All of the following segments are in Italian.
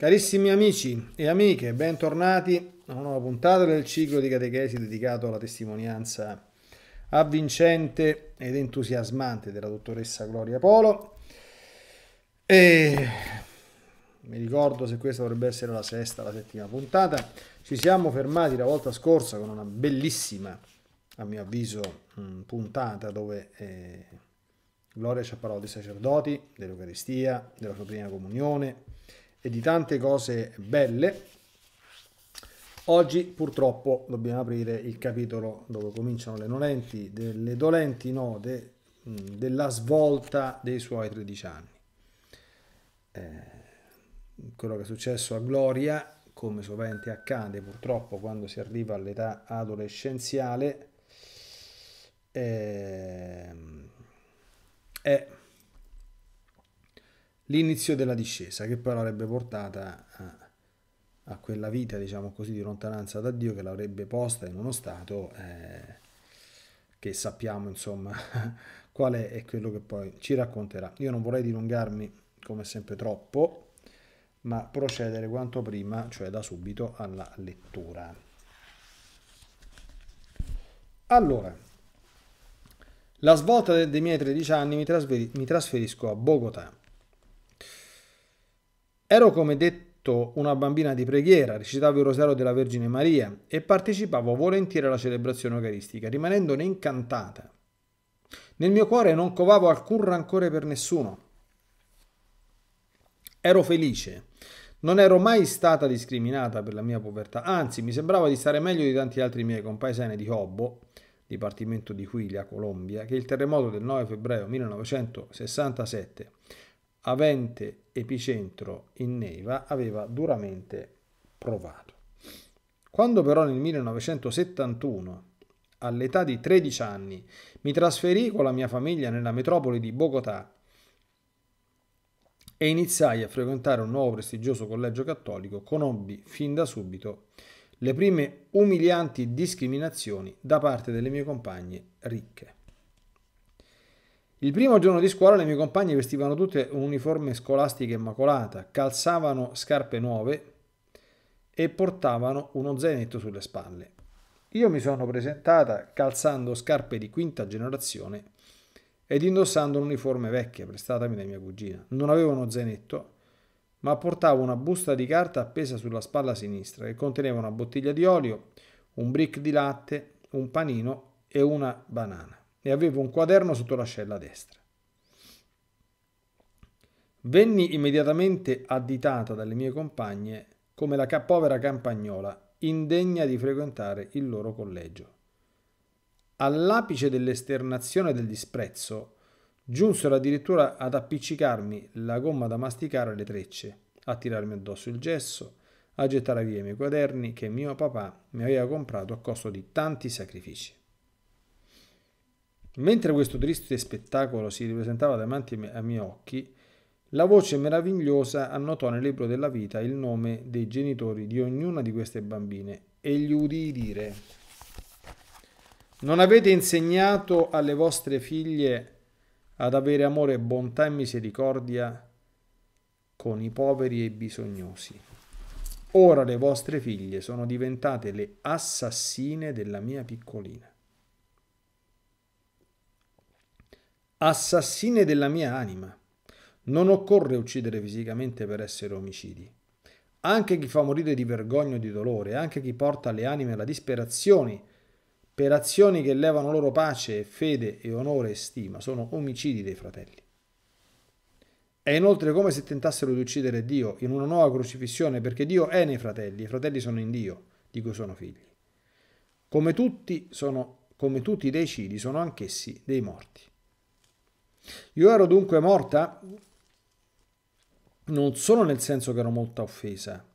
Carissimi amici e amiche, bentornati a una nuova puntata del ciclo di catechesi dedicato alla testimonianza avvincente ed entusiasmante della dottoressa Gloria Polo. E mi ricordo se questa dovrebbe essere la sesta, la settima puntata. Ci siamo fermati la volta scorsa con una bellissima, a mio avviso, mm, puntata dove eh, Gloria ci ha parlato dei sacerdoti, dell'Eucaristia, della sua prima comunione e di tante cose belle. Oggi purtroppo dobbiamo aprire il capitolo dove cominciano le dolenti, delle dolenti note della svolta dei suoi 13 anni. Eh, quello che è successo a Gloria, come sovente accade purtroppo quando si arriva all'età adolescenziale, eh, è l'inizio della discesa, che poi l'avrebbe portata a, a, quella vita, diciamo così, di lontananza da Dio che l'avrebbe posta in uno stato eh, che sappiamo, insomma, qual è, è quello che poi ci racconterà. Io non vorrei dilungarmi, come sempre, troppo, ma procedere quanto prima, cioè da subito, alla lettura. Allora, la svolta dei miei 13 anni mi, trasferisco a Bogotà Ero come detto una bambina di preghiera, recitavo il rosario della Vergine Maria e partecipavo volentieri alla celebrazione eucaristica, rimanendone incantata. Nel mio cuore non covavo alcun rancore per nessuno. Ero felice. Non ero mai stata discriminata per la mia povertà, anzi mi sembrava di stare meglio di tanti altri miei compaesani di Hobbo, dipartimento di Huila, Colombia, che il terremoto del 9 febbraio 1967 avente epicentro in Neiva, aveva duramente provato. Quando però nel 1971, all'età di 13 anni, mi trasferì con la mia famiglia nella metropoli di Bogotà e iniziai a frequentare un nuovo prestigioso collegio cattolico, conobbi fin da subito le prime umilianti discriminazioni da parte delle mie compagne ricche. Il primo giorno di scuola le mie compagne vestivano tutte un'uniforme scolastica immacolata, calzavano scarpe nuove e portavano uno zainetto sulle spalle. Io mi sono presentata calzando scarpe di quinta generazione ed indossando un'uniforme vecchia prestatami da mia cugina. Non avevo uno zainetto, ma portavo una busta di carta appesa sulla spalla sinistra che conteneva una bottiglia di olio, un brick di latte, un panino e una banana e avevo un quaderno sotto l'ascella destra. Venni immediatamente additata dalle mie compagne come la povera campagnola, indegna di frequentare il loro collegio. All'apice dell'esternazione del disprezzo, giunsero addirittura ad appiccicarmi la gomma da masticare alle trecce, a tirarmi addosso il gesso, a gettare via i miei quaderni che mio papà mi aveva comprato a costo di tanti sacrifici. Mentre questo triste spettacolo si ripresentava davanti ai miei occhi, la voce meravigliosa annotò nel libro della vita il nome dei genitori di ognuna di queste bambine e gli udii dire Non avete insegnato alle vostre figlie ad avere amore, bontà e misericordia con i poveri e i bisognosi. Ora le vostre figlie sono diventate le assassine della mia piccolina. assassine della mia anima. Non occorre uccidere fisicamente per essere omicidi. Anche chi fa morire di vergogna o di dolore, anche chi porta le anime alla disperazione per azioni che levano loro pace, fede e onore e stima, sono omicidi dei fratelli. È inoltre come se tentassero di uccidere Dio in una nuova crocifissione, perché Dio è nei fratelli, i fratelli sono in Dio, di cui sono figli. Come tutti, sono, come tutti i deicidi, sono anch'essi dei morti. Io ero dunque morta non solo nel senso che ero molto offesa.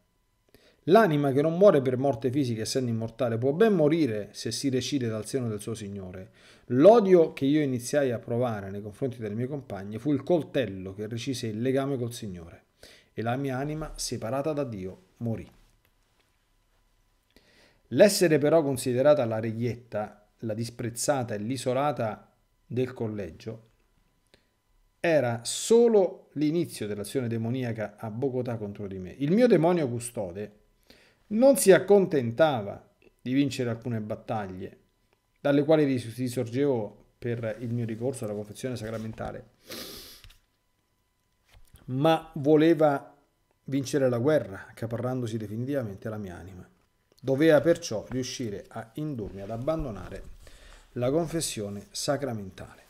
L'anima che non muore per morte fisica essendo immortale può ben morire se si recide dal seno del suo Signore. L'odio che io iniziai a provare nei confronti delle mie compagne fu il coltello che recise il legame col Signore e la mia anima, separata da Dio, morì. L'essere però considerata la reietta, la disprezzata e l'isolata del collegio era solo l'inizio dell'azione demoniaca a Bogotà contro di me. Il mio demonio custode non si accontentava di vincere alcune battaglie, dalle quali risorgevo per il mio ricorso alla confessione sacramentale, ma voleva vincere la guerra, accaparrandosi definitivamente la mia anima. Doveva perciò riuscire a indurmi ad abbandonare la confessione sacramentale.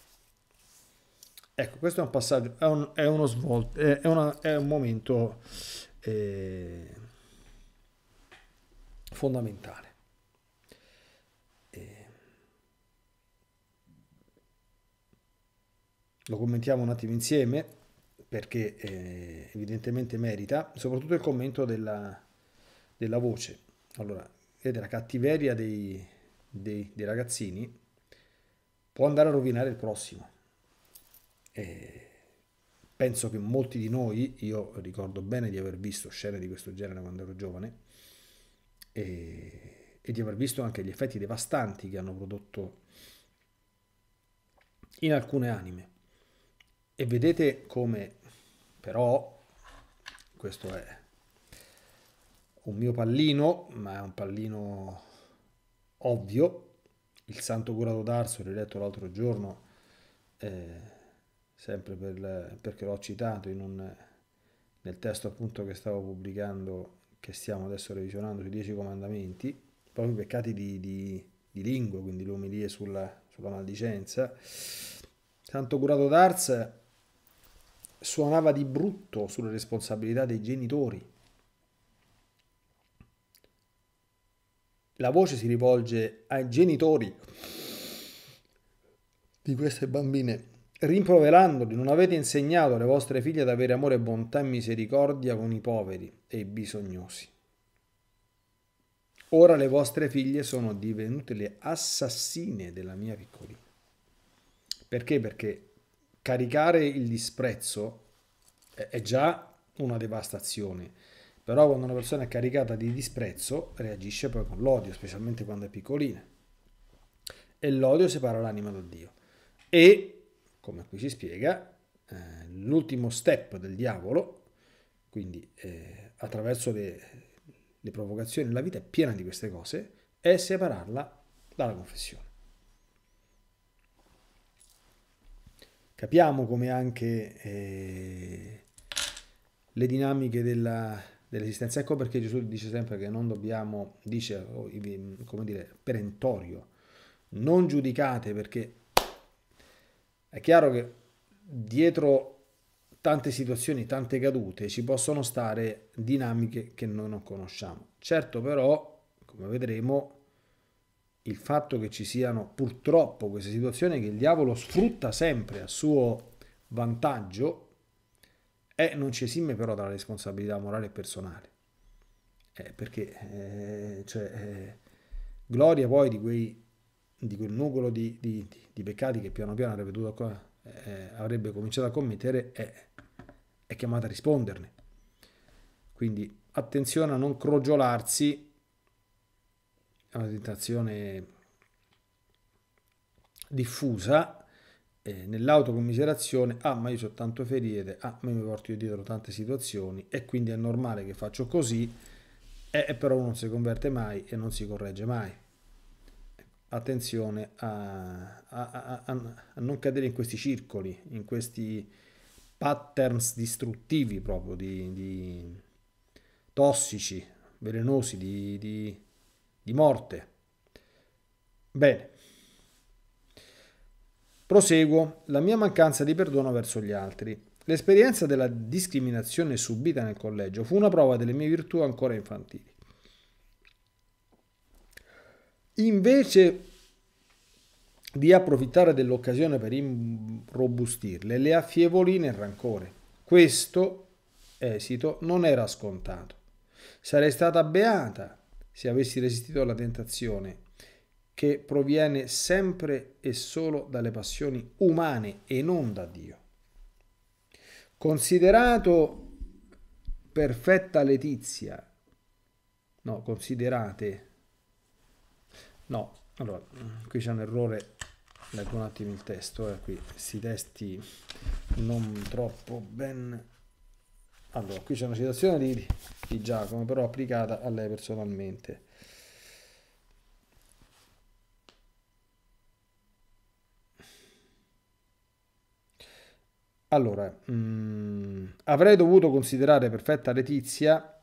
Ecco, questo è un passaggio, è, un, è uno svolto, è, una, è un momento eh, fondamentale. Eh, lo commentiamo un attimo insieme perché eh, evidentemente merita, soprattutto il commento della, della voce, allora, e la cattiveria dei, dei, dei ragazzini può andare a rovinare il prossimo eh, penso che molti di noi, io ricordo bene di aver visto scene di questo genere quando ero giovane e, e di aver visto anche gli effetti devastanti che hanno prodotto in alcune anime. E vedete come però, questo è un mio pallino, ma è un pallino ovvio, il santo curato d'Arso, riletto l'altro giorno, eh, sempre per, perché l'ho citato un, nel testo appunto che stavo pubblicando, che stiamo adesso revisionando sui dieci comandamenti, proprio i peccati di, di, di lingua, quindi le omelie sulla, sulla maldicenza. Santo Curato d'Ars suonava di brutto sulle responsabilità dei genitori. La voce si rivolge ai genitori di queste bambine rimproverandoli non avete insegnato alle vostre figlie ad avere amore, bontà e misericordia con i poveri e i bisognosi. Ora le vostre figlie sono divenute le assassine della mia piccolina. Perché? Perché caricare il disprezzo è già una devastazione, però quando una persona è caricata di disprezzo reagisce poi con l'odio, specialmente quando è piccolina. E l'odio separa l'anima da Dio. E come qui si spiega, eh, l'ultimo step del diavolo, quindi eh, attraverso le, le provocazioni, la vita è piena di queste cose, è separarla dalla confessione. Capiamo come anche eh, le dinamiche della, dell'esistenza. Ecco perché Gesù dice sempre che non dobbiamo, dice, oh, come dire, perentorio, non giudicate perché è chiaro che dietro tante situazioni, tante cadute, ci possono stare dinamiche che noi non conosciamo. Certo però, come vedremo, il fatto che ci siano purtroppo queste situazioni che il diavolo sfrutta sempre a suo vantaggio eh, non ci esime però dalla responsabilità morale e personale. Eh, perché eh, cioè, eh, gloria poi di quei di quel nucleo di, di, di peccati che piano piano avrebbe, dovuto, eh, avrebbe cominciato a commettere è, è chiamata a risponderne. Quindi attenzione a non crogiolarsi, è una tentazione diffusa eh, nell'autocommiserazione, ah ma io ho tanto ferite, ah ma mi porto io dietro tante situazioni e quindi è normale che faccio così, e, eh, però uno non si converte mai e non si corregge mai attenzione a, a, a, a, non cadere in questi circoli, in questi patterns distruttivi proprio, di, di tossici, velenosi, di, di, di morte. Bene, proseguo la mia mancanza di perdono verso gli altri. L'esperienza della discriminazione subita nel collegio fu una prova delle mie virtù ancora infantili. Invece di approfittare dell'occasione per irrobustirle, le affievolì nel rancore. Questo esito non era scontato. Sarei stata beata se avessi resistito alla tentazione che proviene sempre e solo dalle passioni umane e non da Dio. Considerato perfetta letizia, no, considerate No, allora, qui c'è un errore, leggo un attimo il testo, eh, qui questi testi non troppo ben... Allora, qui c'è una citazione di, di Giacomo, però applicata a lei personalmente. Allora, mh, mm, avrei dovuto considerare perfetta Letizia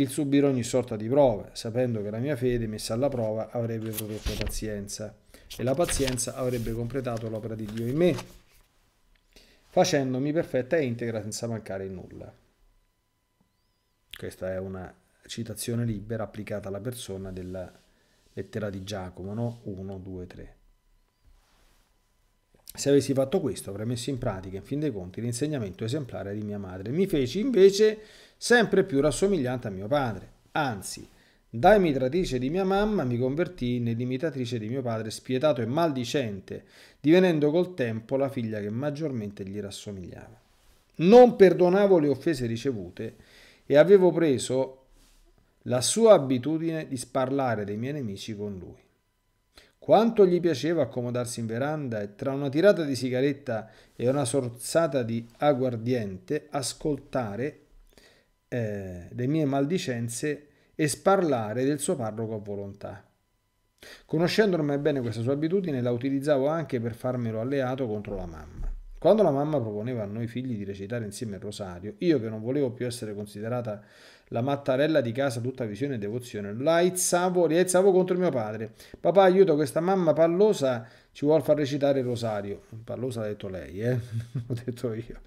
il subire ogni sorta di prove, sapendo che la mia fede messa alla prova avrebbe prodotto pazienza e la pazienza avrebbe completato l'opera di Dio in me, facendomi perfetta e integra senza mancare in nulla. Questa è una citazione libera applicata alla persona della lettera di Giacomo, no? 1, 2, 3. Se avessi fatto questo avrei messo in pratica, in fin dei conti, l'insegnamento esemplare di mia madre. Mi feci invece sempre più rassomigliante a mio padre. Anzi, da imitatrice di mia mamma mi convertì nell'imitatrice di mio padre spietato e maldicente, divenendo col tempo la figlia che maggiormente gli rassomigliava. Non perdonavo le offese ricevute e avevo preso la sua abitudine di sparlare dei miei nemici con lui. Quanto gli piaceva accomodarsi in veranda e tra una tirata di sigaretta e una sorsata di aguardiente ascoltare eh, le mie maldicenze e sparlare del suo parroco a volontà. Conoscendo ormai bene questa sua abitudine, la utilizzavo anche per farmelo alleato contro la mamma. Quando la mamma proponeva a noi figli di recitare insieme il rosario, io che non volevo più essere considerata la mattarella di casa tutta visione e devozione. La izzavo, li contro mio padre. Papà, aiuto questa mamma pallosa, ci vuol far recitare il rosario. Pallosa l'ha detto lei, eh? l'ho detto io.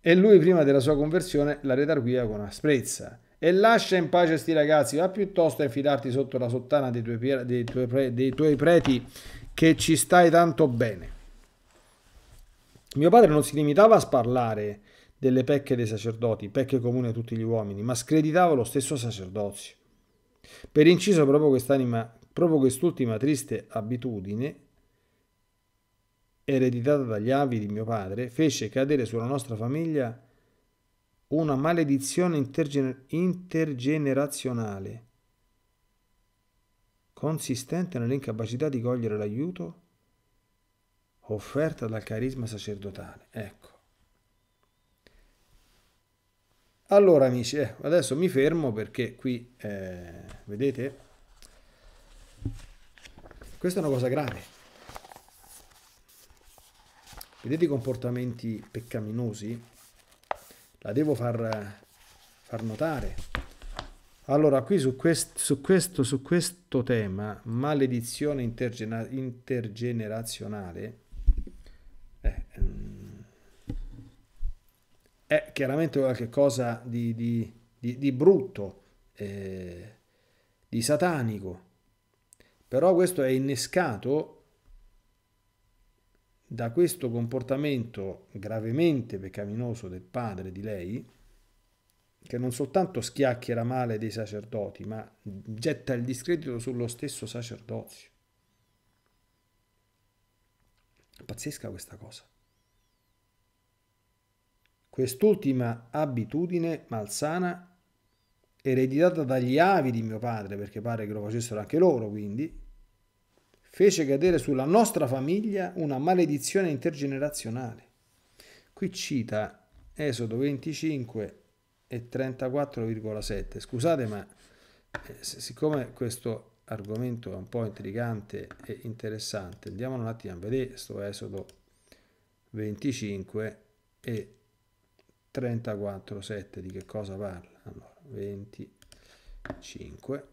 E lui prima della sua conversione la retarguia con asprezza. E lascia in pace sti ragazzi, va piuttosto a infilarti sotto la sottana dei tuoi, dei tuoi, pre, dei tuoi preti che ci stai tanto bene. Mio padre non si limitava a sparlare, delle pecche dei sacerdoti, pecche comuni a tutti gli uomini, ma screditava lo stesso sacerdozio. Per inciso proprio quest'anima, proprio quest'ultima triste abitudine, ereditata dagli avi di mio padre, fece cadere sulla nostra famiglia una maledizione intergener- intergenerazionale, consistente nell'incapacità di cogliere l'aiuto offerta dal carisma sacerdotale. Ecco. Allora amici, eh, adesso mi fermo perché qui, eh, vedete, questa è una cosa grave. Vedete i comportamenti peccaminosi? La devo far, far notare. Allora, qui su, quest, su, questo, su questo tema, maledizione intergenerazionale, chiaramente qualcosa di, di, di, di brutto, eh, di satanico, però questo è innescato da questo comportamento gravemente peccaminoso del padre di lei, che non soltanto schiacchiera male dei sacerdoti, ma getta il discredito sullo stesso sacerdozio. Pazzesca questa cosa. Quest'ultima abitudine malsana, ereditata dagli avi di mio padre, perché pare che lo facessero anche loro, quindi, fece cadere sulla nostra famiglia una maledizione intergenerazionale. Qui cita Esodo 25 e 34,7. Scusate, ma eh, siccome questo argomento è un po' intrigante e interessante, andiamo un attimo a vedere questo Esodo 25 e 34, 7 di che cosa parla? Allora, 25.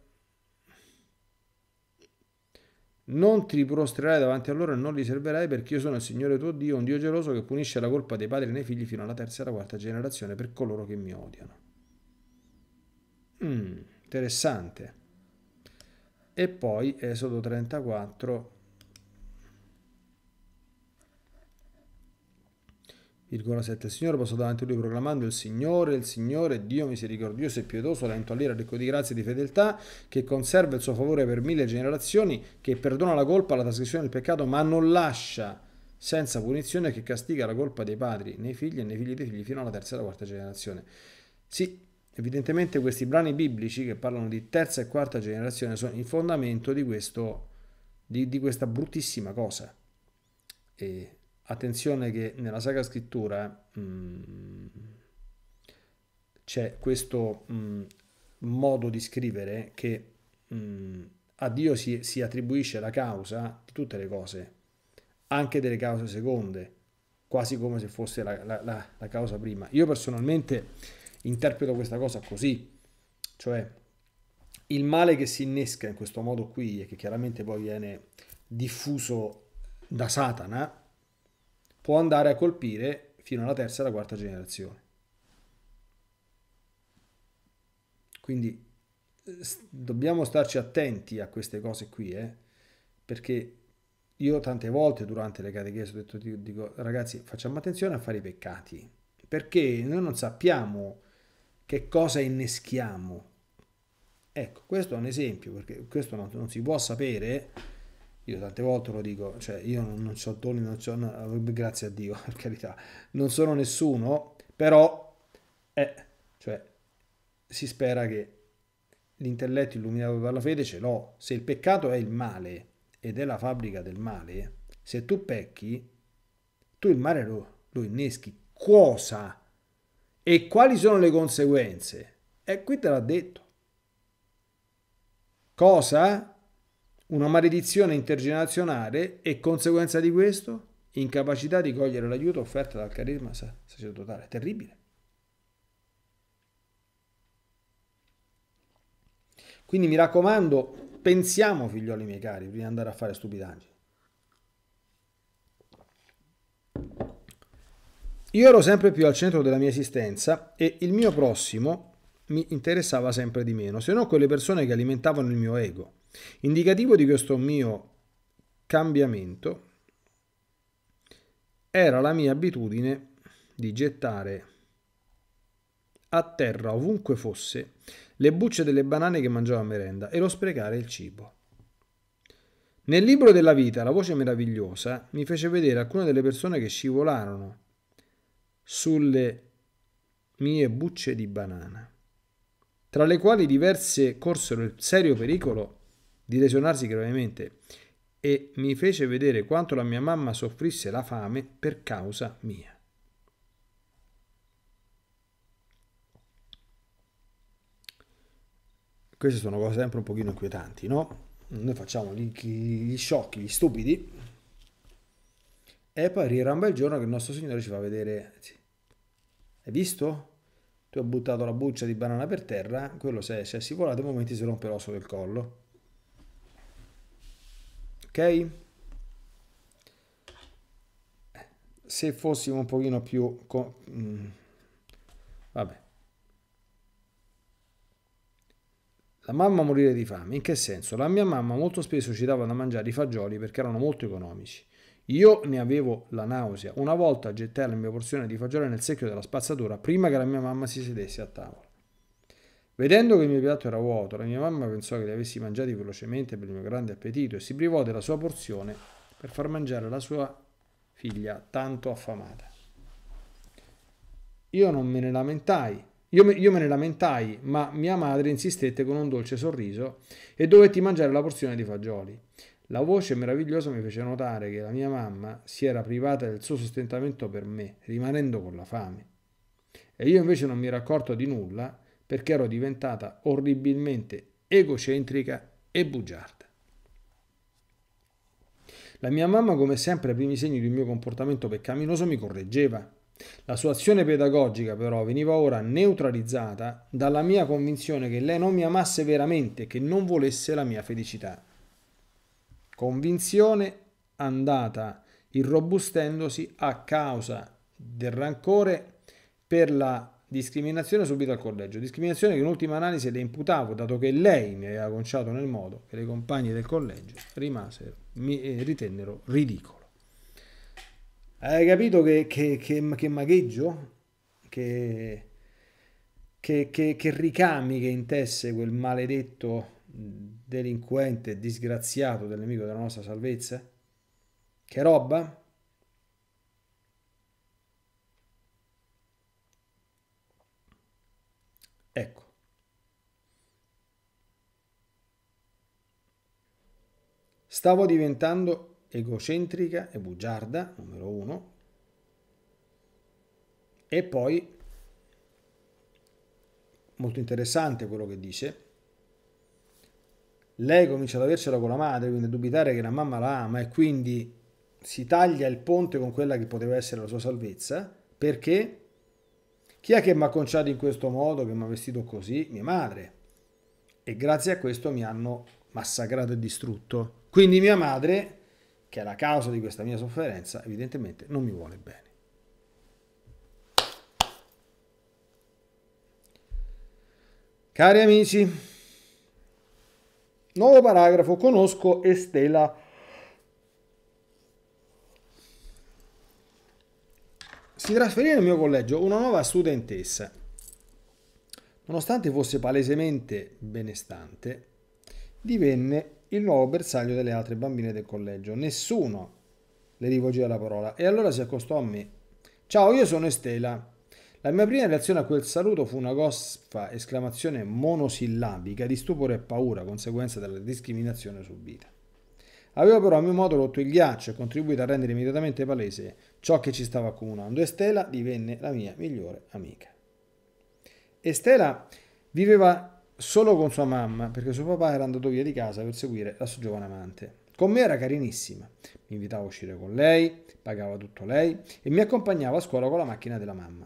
Non ti prostrerai davanti a loro e non li serverai perché io sono il Signore tuo Dio, un Dio geloso che punisce la colpa dei padri e dei figli fino alla terza e alla quarta generazione per coloro che mi odiano. Mm, interessante. E poi Esodo 34, Il Signore passò davanti a lui proclamando il Signore, il Signore, Dio misericordioso e pietoso, lento all'ira, ricco di grazia e di fedeltà, che conserva il suo favore per mille generazioni, che perdona la colpa, la trasgressione del peccato, ma non lascia senza punizione che castiga la colpa dei padri, nei figli e nei figli dei figli fino alla terza e alla quarta generazione. Sì, evidentemente questi brani biblici che parlano di terza e quarta generazione sono il fondamento di, questo, di, di questa bruttissima cosa. E Attenzione che nella Sacra Scrittura mh, mm, c'è questo mh, mm, modo di scrivere che mh, mm, a Dio si, si attribuisce la causa di tutte le cose, anche delle cause seconde, quasi come se fosse la, la, la, la, causa prima. Io personalmente interpreto questa cosa così, cioè il male che si innesca in questo modo qui e che chiaramente poi viene diffuso da Satana, può andare a colpire fino alla terza e alla quarta generazione. Quindi eh, dobbiamo starci attenti a queste cose qui, eh? perché io tante volte durante le catechesi ho detto, dico, ragazzi, facciamo attenzione a fare i peccati, perché noi non sappiamo che cosa inneschiamo. Ecco, questo è un esempio, perché questo non, non si può sapere io tante volte lo dico, cioè io non, non so doni, non so, grazie a Dio, per carità, non sono nessuno, però eh, cioè, si spera che l'intelletto illuminato dalla fede ce l'ho. Se il peccato è il male ed è la fabbrica del male, se tu pecchi, tu il male lo, lo inneschi. Cosa? E quali sono le conseguenze? E eh, qui te l'ha detto. Cosa? Una maledizione intergenerazionale e conseguenza di questo? Incapacità di cogliere l'aiuto offerto dal carisma sacerdotale. Terribile. Quindi mi raccomando, pensiamo, figlioli miei cari, prima di andare a fare stupidaggini. Io ero sempre più al centro della mia esistenza e il mio prossimo mi interessava sempre di meno, se non quelle persone che alimentavano il mio ego. Indicativo di questo mio cambiamento era la mia abitudine di gettare a terra ovunque fosse le bucce delle banane che mangiavo a merenda e lo sprecare il cibo. Nel libro della vita, La voce meravigliosa, mi fece vedere alcune delle persone che scivolarono sulle mie bucce di banana tra le quali diverse corsero il serio pericolo di lesionarsi gravemente e mi fece vedere quanto la mia mamma soffrisse la fame per causa mia. Queste sono cose sempre un pochino inquietanti, no? Noi facciamo gli, gli sciocchi, gli stupidi, e poi arriva un bel giorno che il nostro Signore ci fa vedere, hai visto? tu hai buttato la buccia di banana per terra, quello se esce, è scivolato, al momento si rompe l'osso del collo. Ok? Se fossimo un pochino più... Mm. vabbè. La mamma morire di fame, in che senso? La mia mamma molto spesso ci dava da mangiare i fagioli perché erano molto economici. Io ne avevo la nausea. Una volta gettai la mia porzione di fagioli nel secchio della spazzatura prima che la mia mamma si sedesse a tavola. Vedendo che il mio piatto era vuoto, la mia mamma pensò che li avessi mangiati velocemente per il mio grande appetito e si privò della sua porzione per far mangiare la sua figlia tanto affamata. Io non me ne lamentai, io me, io me, ne lamentai, ma mia madre insistette con un dolce sorriso e dovetti mangiare la porzione di fagioli. La voce meravigliosa mi fece notare che la mia mamma si era privata del suo sostentamento per me, rimanendo con la fame. E io invece non mi ero accorto di nulla perché ero diventata orribilmente egocentrica e bugiarda. La mia mamma, come sempre, ai primi segni del mio comportamento peccaminoso mi correggeva. La sua azione pedagogica, però, veniva ora neutralizzata dalla mia convinzione che lei non mi amasse veramente e che non volesse la mia felicità. Convinzione andata irrobustendosi a causa del rancore per la discriminazione subita al collegio, discriminazione che in ultima analisi le imputavo dato che lei mi aveva conciato nel modo che le compagne del collegio rimasero, mi eh, ritennero ridicolo. Hai capito che, che, che, che magheggio? Che, che, che, che ricami che intesse quel maledetto delinquente, disgraziato del nemico della nostra salvezza? Che roba? Ecco. Stavo diventando egocentrica e bugiarda, numero uno, e poi, molto interessante quello che dice, lei comincia ad avercela con la madre, quindi a dubitare che la mamma la ama e quindi si taglia il ponte con quella che poteva essere la sua salvezza, perché chi è che mi ha conciato in questo modo, che mi ha vestito così? Mia madre. E grazie a questo mi hanno massacrato e distrutto. Quindi mia madre, che è la causa di questa mia sofferenza, evidentemente non mi vuole bene. Cari amici, Nuovo paragrafo, conosco Estela. Si trasferì nel mio collegio una nuova studentessa. Nonostante fosse palesemente benestante, divenne il nuovo bersaglio delle altre bambine del collegio. Nessuno le rivolgeva la parola e allora si accostò a me. Ciao, io sono Estela. La mia prima reazione a quel saluto fu una goffa esclamazione monosillabica di stupore e paura, conseguenza della discriminazione subita. Avevo però a mio modo rotto il ghiaccio e contribuito a rendere immediatamente palese ciò che ci stava accomunando e Stella divenne la mia migliore amica. E Stella viveva solo con sua mamma perché suo papà era andato via di casa per seguire la sua giovane amante. Con me era carinissima, mi invitava a uscire con lei, pagava tutto lei e mi accompagnava a scuola con la macchina della mamma.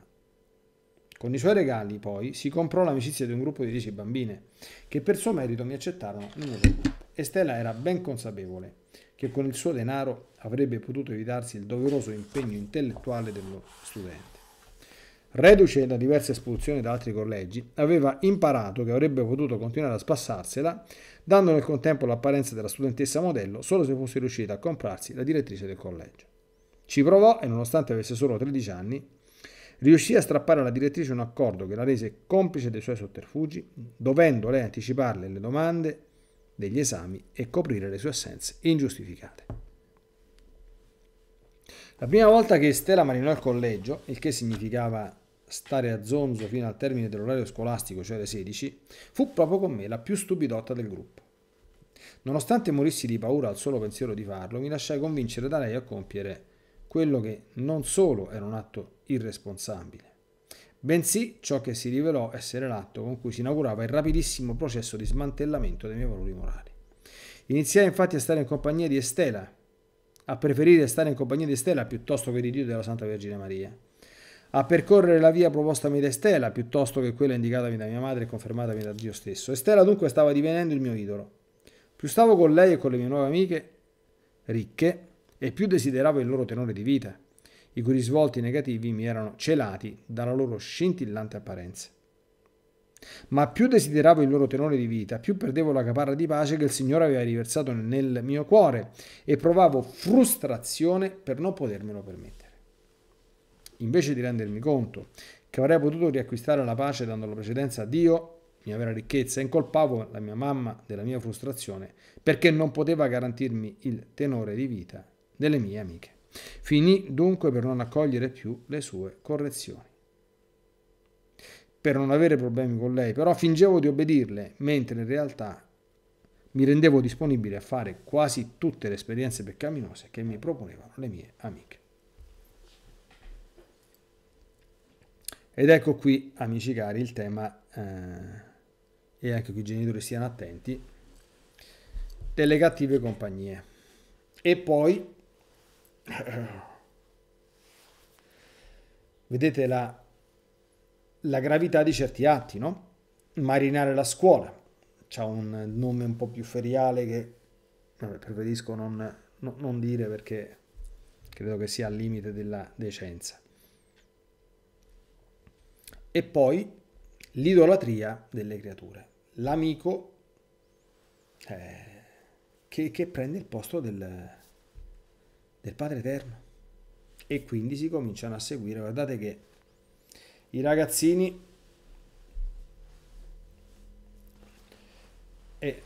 Con i suoi regali, poi, si comprò l'amicizia di un gruppo di 10 bambine, che per suo merito mi accettarono in uno gruppo. E Stella era ben consapevole che con il suo denaro avrebbe potuto evitarsi il doveroso impegno intellettuale dello studente. Reduce da diverse espulsioni da altri collegi, aveva imparato che avrebbe potuto continuare a spassarsela, dando nel contempo l'apparenza della studentessa modello solo se fosse riuscita a comprarsi la direttrice del collegio. Ci provò e nonostante avesse solo 13 anni, riuscì a strappare alla direttrice un accordo che la rese complice dei suoi sotterfugi, dovendo lei anticiparle le domande degli esami e coprire le sue assenze ingiustificate. La prima volta che Stella marinò il collegio, il che significava stare a zonzo fino al termine dell'orario scolastico, cioè le 16, fu proprio con me la più stupidotta del gruppo. Nonostante morissi di paura al solo pensiero di farlo, mi lasciai convincere da lei a compiere quello che non solo era un atto irresponsabile, bensì ciò che si rivelò essere l'atto con cui si inaugurava il rapidissimo processo di smantellamento dei miei valori morali. Iniziai infatti a stare in compagnia di Estela, a preferire stare in compagnia di Estela piuttosto che di Dio della Santa Vergine Maria, a percorrere la via propostami da Estela piuttosto che quella indicatami da mia madre e confermatami da Dio stesso. Estela dunque stava divenendo il mio idolo. Più stavo con lei e con le mie nuove amiche ricche, e più desideravo il loro tenore di vita i cui risvolti negativi mi erano celati dalla loro scintillante apparenza. Ma più desideravo il loro tenore di vita, più perdevo la caparra di pace che il Signore aveva riversato nel mio cuore e provavo frustrazione per non potermelo permettere. Invece di rendermi conto che avrei potuto riacquistare la pace dando la precedenza a Dio, mia vera ricchezza, incolpavo la mia mamma della mia frustrazione perché non poteva garantirmi il tenore di vita delle mie amiche. Finì dunque per non accogliere più le sue correzioni. Per non avere problemi con lei, però fingevo di obbedirle, mentre in realtà mi rendevo disponibile a fare quasi tutte le esperienze peccaminose che mi proponevano le mie amiche. Ed ecco qui, amici cari, il tema, eh, e anche qui i genitori stiano attenti, delle cattive compagnie. E poi Vedete la, la gravità di certi atti, no? Marinare la scuola, c'è un nome un po' più feriale che vabbè, preferisco non, no, non, dire perché credo che sia al limite della decenza. E poi l'idolatria delle creature, l'amico eh, che, che prende il posto del, del Padre Eterno. E quindi si cominciano a seguire. Guardate che i ragazzini e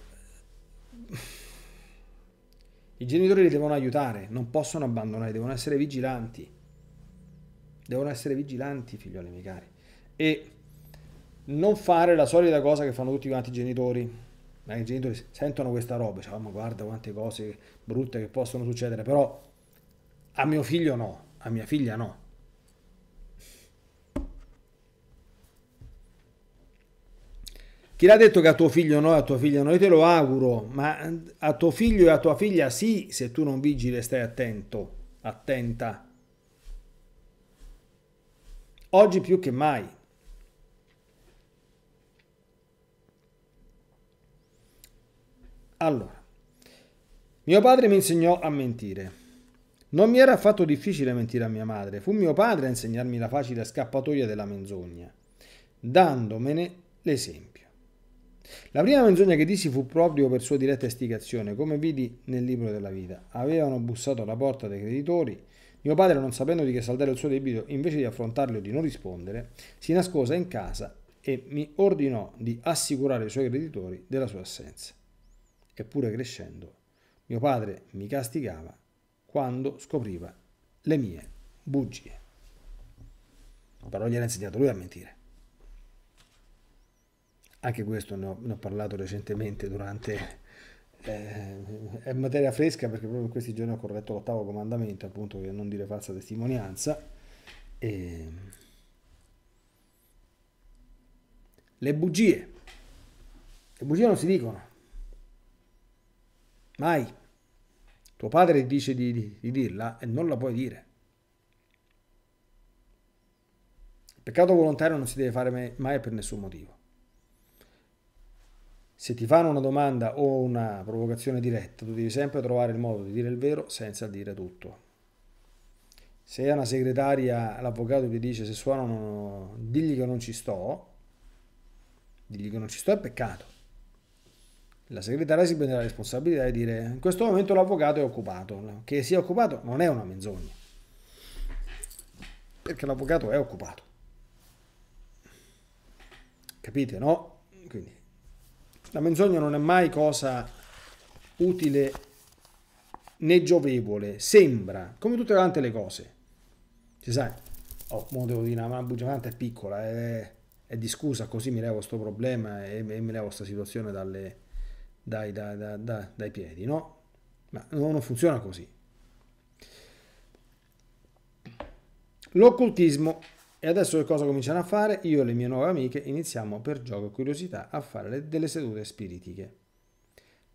i genitori li devono aiutare, non possono abbandonare, devono essere vigilanti. Devono essere vigilanti, figlioli miei cari. E non fare la solita cosa che fanno tutti quanti i genitori. Ma i genitori sentono questa roba, diciamo, guarda quante cose brutte che possono succedere, però a mio figlio no, a mia figlia no. Chi l'ha detto che a tuo figlio no, a tua figlia no? Io te lo auguro, ma a tuo figlio e a tua figlia sì, se tu non vigili e stai attento, attenta. Oggi più che mai. Allora, mio padre mi insegnò a mentire. Non mi era affatto difficile mentire a mia madre, fu mio padre a insegnarmi la facile scappatoia della menzogna, dandomene l'esempio. La prima menzogna che dissi fu proprio per sua diretta esticazione, come vidi nel libro della vita. Avevano bussato alla porta dei creditori, mio padre non sapendo di che saldare il suo debito, invece di affrontarlo e di non rispondere, si nascose in casa e mi ordinò di assicurare i suoi creditori della sua assenza. Eppure crescendo, mio padre mi castigava quando scopriva le mie bugie. Però gliel'ha insegnato lui a mentire. Anche questo ne ho, ne ho parlato recentemente durante... Eh, è materia fresca perché proprio in questi giorni ho corretto l'ottavo comandamento, appunto, che non dire falsa testimonianza. E... Ehm, le bugie. Le bugie non si dicono. Mai tuo padre dice di, di, di dirla e non la puoi dire. Il peccato volontario non si deve fare mai per nessun motivo. Se ti fanno una domanda o una provocazione diretta, tu devi sempre trovare il modo di dire il vero senza dire tutto. Se è una segretaria l'avvocato ti dice se suonano, digli che non ci sto, digli che non ci sto è peccato la segretaria si prende la responsabilità di dire in questo momento l'avvocato è occupato. Che sia occupato non è una menzogna, perché l'avvocato è occupato. Capite, no? Quindi la menzogna non è mai cosa utile né giovevole, sembra, come tutte quante le cose. Si sa, oh, mo devo dire, ma la bugiamata è piccola, eh, è, è di scusa, così mi levo questo problema e, e mi levo questa situazione dalle dai, dai, dai, dai dai piedi, no? Ma non funziona così. L'occultismo. E adesso che cosa cominciano a fare? Io e le mie nuove amiche iniziamo per gioco e curiosità a fare delle sedute spiritiche.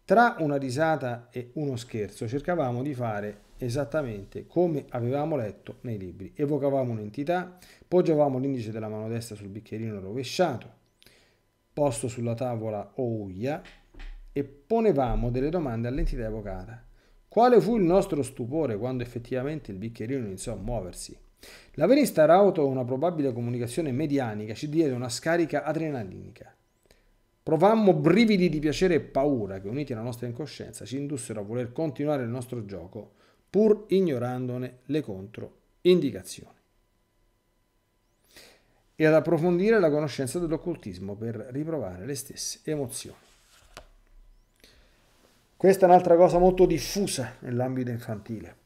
Tra una risata e uno scherzo cercavamo di fare esattamente come avevamo letto nei libri. Evocavamo un'entità, poggiavamo l'indice della mano destra sul bicchierino rovesciato, posto sulla tavola o uglia, e ponevamo delle domande all'entità evocata. Quale fu il nostro stupore quando effettivamente il bicchierino iniziò a muoversi? L'aver instaurato una probabile comunicazione medianica ci diede una scarica adrenalinica. Provammo brividi di piacere e paura che, uniti alla nostra incoscienza, ci indussero a voler continuare il nostro gioco pur ignorandone le controindicazioni. E ad approfondire la conoscenza dell'occultismo per riprovare le stesse emozioni. Questa è un'altra cosa molto diffusa nell'ambito infantile.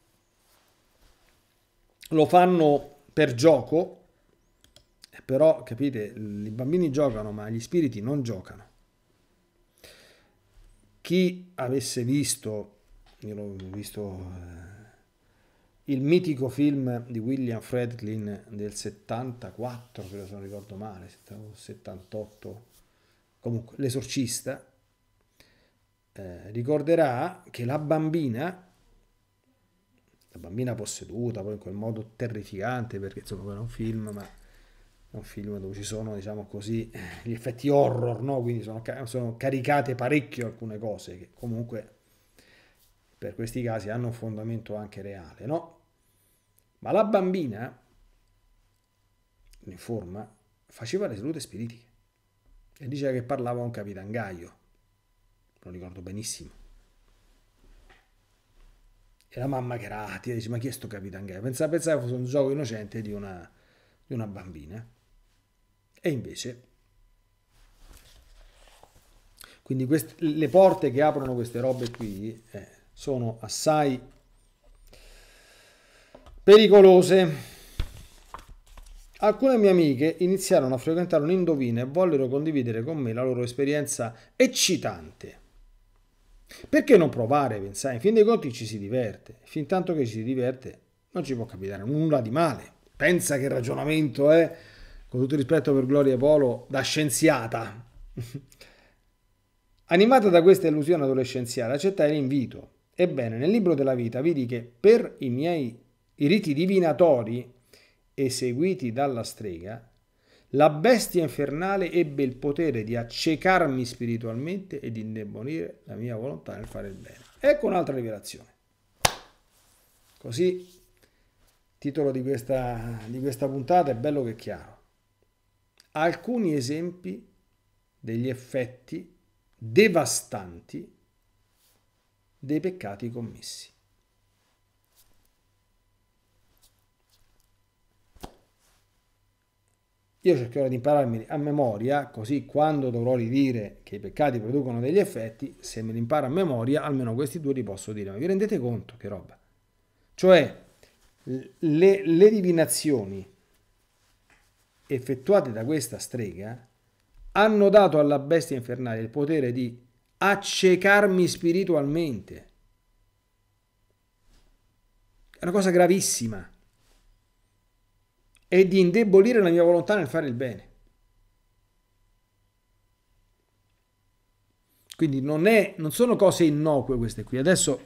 Lo fanno per gioco, però capite, i bambini giocano, ma gli spiriti non giocano. Chi avesse visto, io l'ho visto, eh, il mitico film di William Fredlin del 74, credo se non ricordo male, 78, comunque L'esorcista, eh, ricorderà che la bambina, la bambina posseduta, poi in quel modo terrificante, perché insomma è un film, ma è un film dove ci sono, diciamo così, gli effetti horror, no? Quindi sono, sono caricate parecchio alcune cose che comunque per questi casi hanno un fondamento anche reale, no? Ma la bambina, in forma, faceva le sedute spiritiche e diceva che parlava un capitangaio lo ricordo benissimo. E la mamma che era atia dice, ma chi è sto Capitan Gay? Pensava, pensava fosse un gioco innocente di una, di una bambina. E invece... Quindi queste, le porte che aprono queste robe qui eh, sono assai pericolose. Alcune mie amiche iniziarono a frequentare un indovino e vollero condividere con me la loro esperienza eccitante. Perché non provare, pensare? In fin dei conti ci si diverte. Fin tanto che ci si diverte non ci può capitare nulla di male. Pensa che il ragionamento è, eh? con tutto rispetto per Gloria Polo, da scienziata. Animata da questa illusione adolescenziale, accettai l'invito. Ebbene, nel libro della vita vidi che per i miei i riti divinatori eseguiti dalla strega la bestia infernale ebbe il potere di accecarmi spiritualmente e di indebolire la mia volontà nel fare il bene. Ecco un'altra rivelazione. Così, titolo di questa, di questa puntata è bello che chiaro. Alcuni esempi degli effetti devastanti dei peccati commessi. Io cercherò di impararmi a memoria, così quando dovrò ridire che i peccati producono degli effetti, se me li imparo a memoria, almeno questi due li posso dire. Ma vi rendete conto che roba? Cioè, le, le divinazioni effettuate da questa strega hanno dato alla bestia infernale il potere di accecarmi spiritualmente. È una cosa gravissima e di indebolire la mia volontà nel fare il bene. Quindi non, è, non sono cose innocue queste qui. Adesso,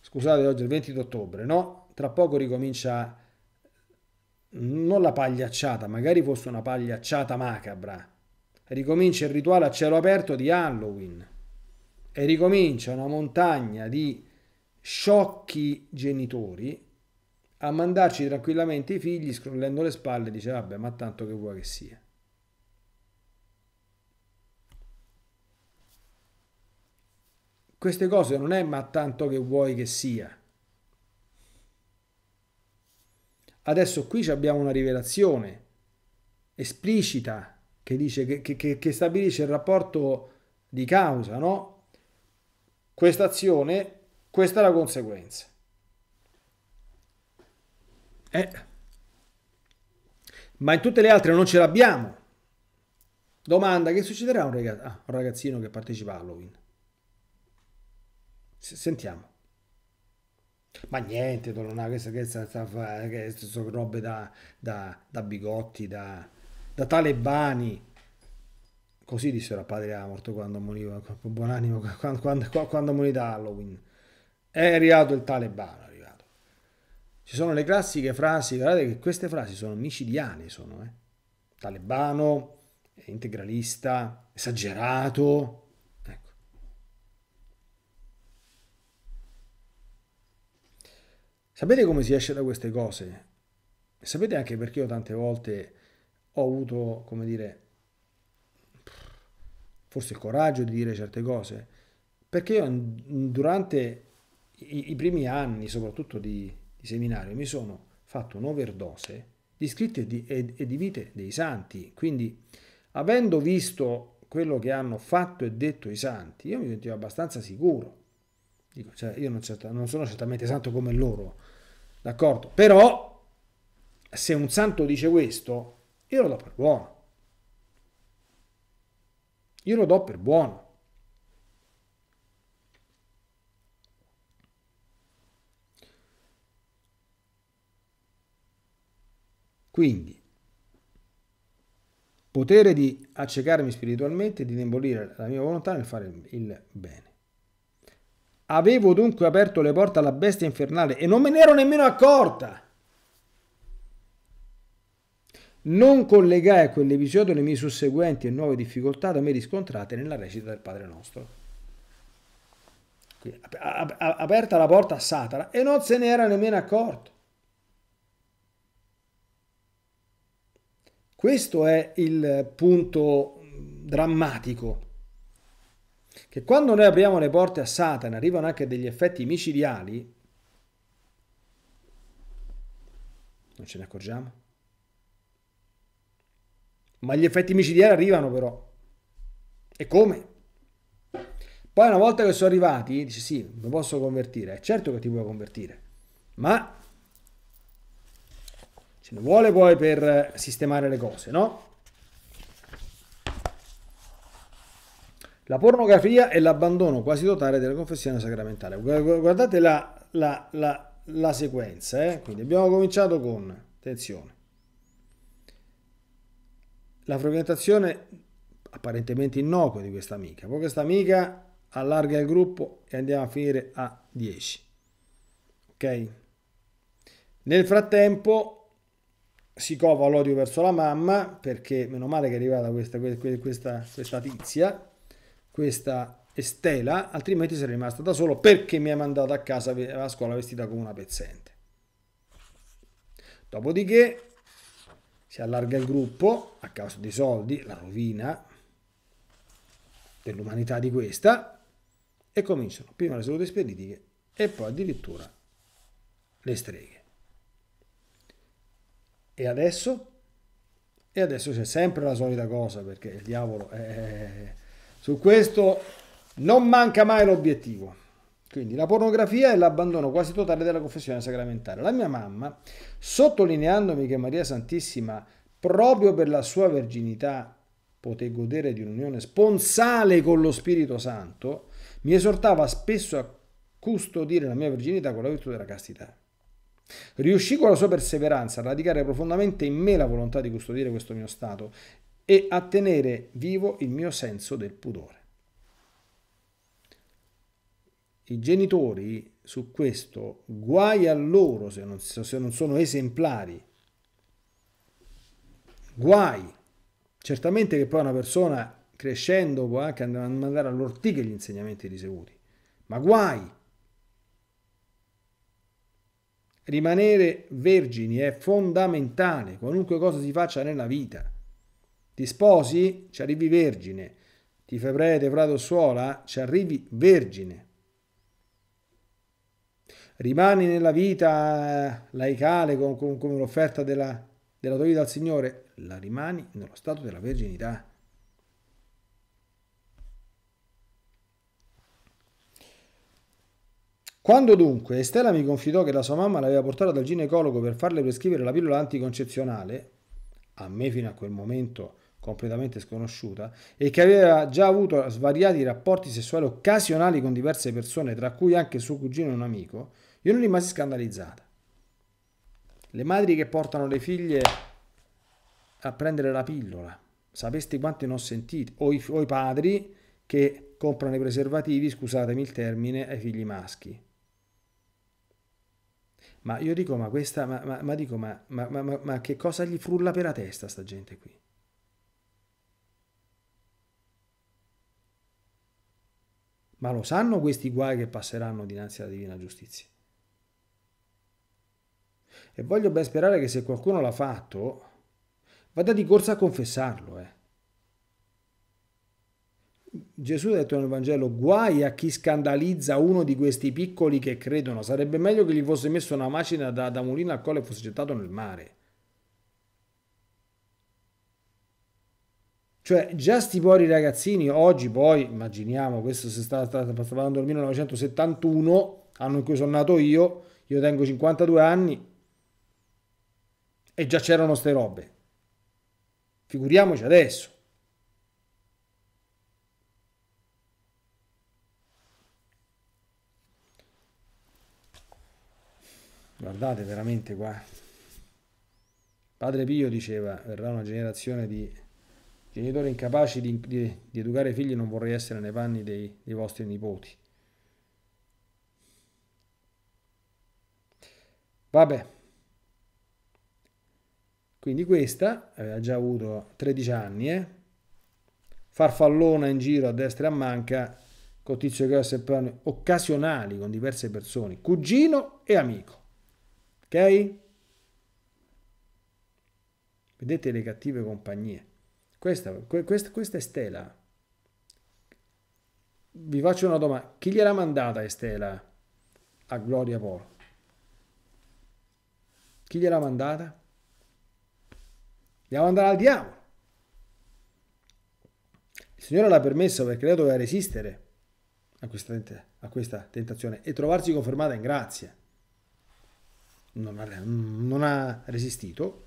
scusate, oggi è il 20 ottobre, no? Tra poco ricomincia non la pagliacciata, magari fosse una pagliacciata macabra. Ricomincia il rituale a cielo aperto di Halloween e ricomincia una montagna di sciocchi genitori a mandarci tranquillamente i figli scrollando le spalle dice vabbè ma tanto che vuoi che sia queste cose non è ma tanto che vuoi che sia adesso qui abbiamo una rivelazione esplicita che dice che, che, che stabilisce il rapporto di causa no questa azione questa è la conseguenza eh. Ma in tutte le altre non ce l'abbiamo. Domanda, che succederà a un, ragaz ah, un ragazzino che partecipa a Halloween? S sentiamo. Ma niente, non ha questa, questa, questa, sono robe da, da, da bigotti, da, da, talebani. Così dissero a padre Amorto quando moriva, buon animo, quando, quando, quando morì da Halloween. È arrivato il talebano. Ci sono le classiche frasi, guardate che queste frasi sono micidiali, sono, eh? talebano, integralista, esagerato. Ecco. Sapete come si esce da queste cose? sapete anche perché io tante volte ho avuto, come dire, forse il coraggio di dire certe cose? Perché io durante i, i primi anni, soprattutto di, di seminario mi sono fatto un'overdose di scritte di, e, e di vite dei santi, quindi avendo visto quello che hanno fatto e detto i santi, io mi sentivo abbastanza sicuro. Dico, cioè, io non, certo, non sono certamente santo come loro, d'accordo? Però se un santo dice questo, io lo do per buono. Io lo do per buono. Quindi, potere di accecarmi spiritualmente e di indebolire la mia volontà nel fare il bene. Avevo dunque aperto le porte alla bestia infernale e non me ne ero nemmeno accorta. Non collegai a quell'episodio le mie susseguenti e nuove difficoltà da me riscontrate nella recita del Padre nostro. Quindi, aperta la porta a Satana e non se ne era nemmeno accorto. Questo è il punto drammatico, che quando noi apriamo le porte a Satana arrivano anche degli effetti micidiali, non ce ne accorgiamo. Ma gli effetti micidiali arrivano però. E come? Poi una volta che sono arrivati, dici sì, mi posso convertire. È certo che ti puoi convertire, ma se ne vuole poi per sistemare le cose, no? La pornografia e l'abbandono quasi totale della confessione sacramentale. Guardate la, la, la, la sequenza, eh? quindi abbiamo cominciato con, attenzione, la frequentazione apparentemente innocua di questa amica, poi questa amica allarga il gruppo e andiamo a finire a 10. Ok? Nel frattempo si cova l'odio verso la mamma perché meno male che è arrivata questa, questa, questa tizia, questa Estela, altrimenti sarei rimasta da solo perché mi ha mandato a casa a scuola vestita come una pezzente. Dopodiché si allarga il gruppo a causa dei soldi, la rovina dell'umanità di questa, e cominciano prima le salute spiritiche e poi addirittura le streghe. E adesso? E adesso c'è sempre la solita cosa, perché il diavolo è... Su questo non manca mai l'obiettivo. Quindi la pornografia è l'abbandono quasi totale della confessione sacramentale. La mia mamma, sottolineandomi che Maria Santissima, proprio per la sua verginità, poté godere di un'unione sponsale con lo Spirito Santo, mi esortava spesso a custodire la mia verginità con la virtù della castità. Riuscì con la sua perseveranza a radicare profondamente in me la volontà di custodire questo mio stato e a tenere vivo il mio senso del pudore. I genitori su questo, guai a loro se non, se non sono esemplari. Guai. Certamente che poi una persona crescendo può anche andare a mandare all'ortica gli insegnamenti ricevuti, ma guai Rimanere vergini è fondamentale, qualunque cosa si faccia nella vita. Ti sposi? Ci arrivi vergine. Ti fai prete, prato, suola? Ci arrivi vergine. Rimani nella vita laicale con, con, con l'offerta della, della tua vita al Signore? La rimani nello stato della verginità. Quando dunque Estela mi confidò che la sua mamma l'aveva portata dal ginecologo per farle prescrivere la pillola anticoncezionale, a me fino a quel momento completamente sconosciuta, e che aveva già avuto svariati rapporti sessuali occasionali con diverse persone, tra cui anche suo cugino e un amico, io non rimasi scandalizzata. Le madri che portano le figlie a prendere la pillola, sapeste quante ne ho sentite, o i, o i padri che comprano i preservativi, scusatemi il termine, ai figli maschi ma io dico, ma questa, ma, ma, ma dico, ma, ma, che cosa gli frulla per la testa sta gente qui? Ma lo sanno questi guai che passeranno dinanzi alla divina giustizia? E voglio ben sperare che se qualcuno l'ha fatto, vada di corsa a confessarlo, eh. Gesù ha detto nel Vangelo, guai a chi scandalizza uno di questi piccoli che credono, sarebbe meglio che gli fosse messo una macina da, da mulino al collo e fosse gettato nel mare. Cioè, già sti poveri ragazzini, oggi poi, immaginiamo, questo si sta, sta, sta parlando del 1971, anno in cui sono nato io, io tengo 52 anni, e già c'erano ste robe. Figuriamoci adesso. Guardate veramente qua. Padre Pio diceva, verrà una generazione di genitori incapaci di, di, di educare i figli, non vorrei essere nei panni dei, dei vostri nipoti. Vabbè. Quindi questa aveva eh, già avuto 13 anni, eh? farfallona in giro a destra e a manca, con tizio che ho sempre occasionali con diverse persone, cugino e amico. Ok? Vedete le cattive compagnie. Questa, questa, questa è Stella. Vi faccio una domanda. Chi gliela ha mandata Stella a Gloria Por? Chi gliela ha mandata? Gliela mandata al diavolo. Il Signore l'ha permesso perché lei doveva resistere a questa, a questa tentazione e trovarsi confermata in grazia non ha, non ha resistito.